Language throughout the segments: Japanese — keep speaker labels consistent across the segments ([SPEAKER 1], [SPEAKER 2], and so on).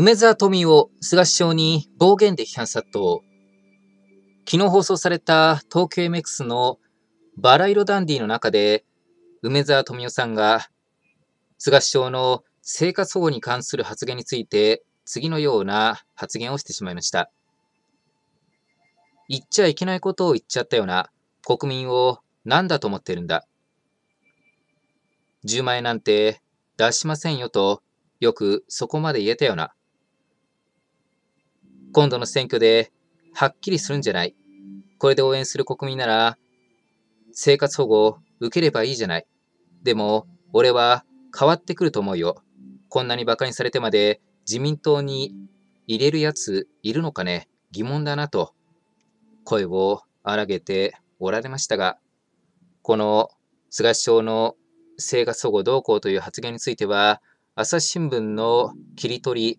[SPEAKER 1] 梅沢富美男、菅首相に暴言で批判殺到。昨日放送された東京 MX のバラ色ダンディの中で、梅沢富美男さんが、菅首相の生活保護に関する発言について、次のような発言をしてしまいました。言っちゃいけないことを言っちゃったような国民を何だと思ってるんだ。10万円なんて出しませんよと、よくそこまで言えたよな。今度の選挙ではっきりするんじゃない。これで応援する国民なら、生活保護を受ければいいじゃない。でも、俺は変わってくると思うよ。こんなに馬鹿にされてまで自民党に入れるやついるのかね疑問だなと、声を荒げておられましたが、この菅首相の生活保護動向という発言については、朝日新聞の切り取り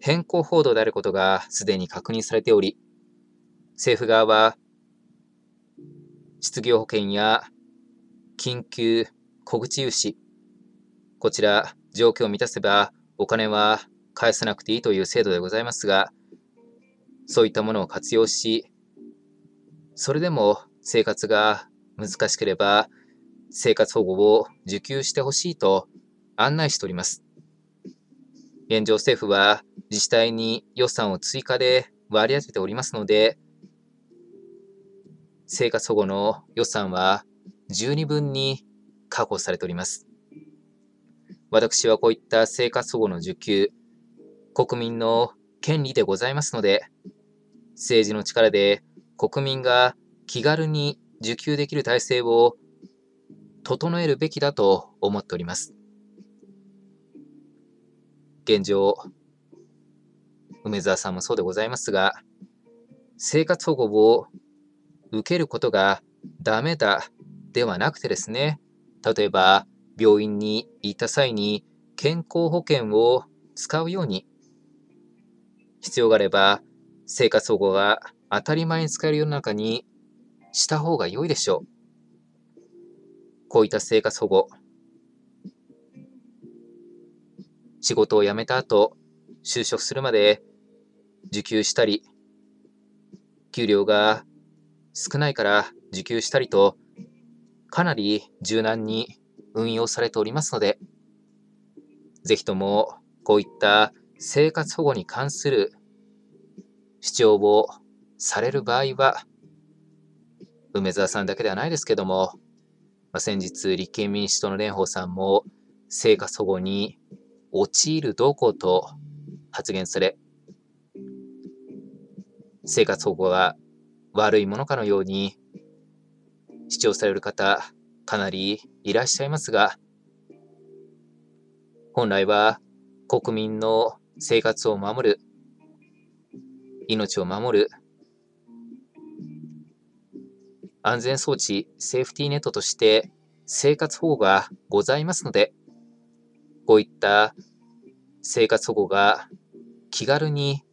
[SPEAKER 1] 変更報道であることがすでに確認されており、政府側は、失業保険や緊急小口融資、こちら、状況を満たせばお金は返さなくていいという制度でございますが、そういったものを活用し、それでも生活が難しければ、生活保護を受給してほしいと案内しております。現状政府は自治体に予算を追加で割り当てておりますので、生活保護の予算は十二分に確保されております。私はこういった生活保護の受給、国民の権利でございますので、政治の力で国民が気軽に受給できる体制を整えるべきだと思っております。現状、梅沢さんもそうでございますが、生活保護を受けることがダメだではなくてですね、例えば病院に行った際に健康保険を使うように、必要があれば生活保護が当たり前に使える世の中にした方が良いでしょう。こういった生活保護、仕事を辞めた後、就職するまで受給したり、給料が少ないから受給したりと、かなり柔軟に運用されておりますので、ぜひともこういった生活保護に関する主張をされる場合は、梅沢さんだけではないですけども、まあ、先日立憲民主党の蓮舫さんも生活保護に陥るどこと発言され、生活保護が悪いものかのように主張される方、かなりいらっしゃいますが、本来は国民の生活を守る、命を守る、安全装置、セーフティーネットとして生活保護がございますので、こういった生活保護が気軽に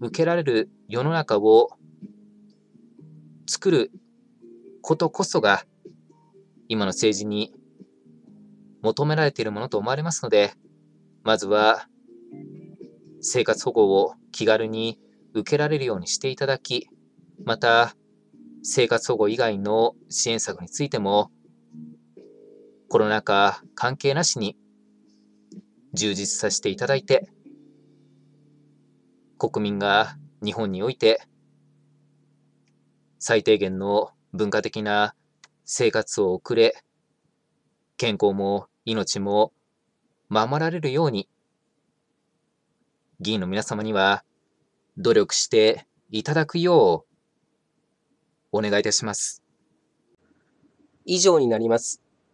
[SPEAKER 1] 受けられる世の中を作ることこそが今の政治に求められているものと思われますのでまずは生活保護を気軽に受けられるようにしていただきまた生活保護以外の支援策についてもコロナ禍関係なしに充実させていただいて、国民が日本において最低限の文化的な生活を送れ、健康も命も守られるように、議員の皆様には努力していただくようお願いいたします。以上になります。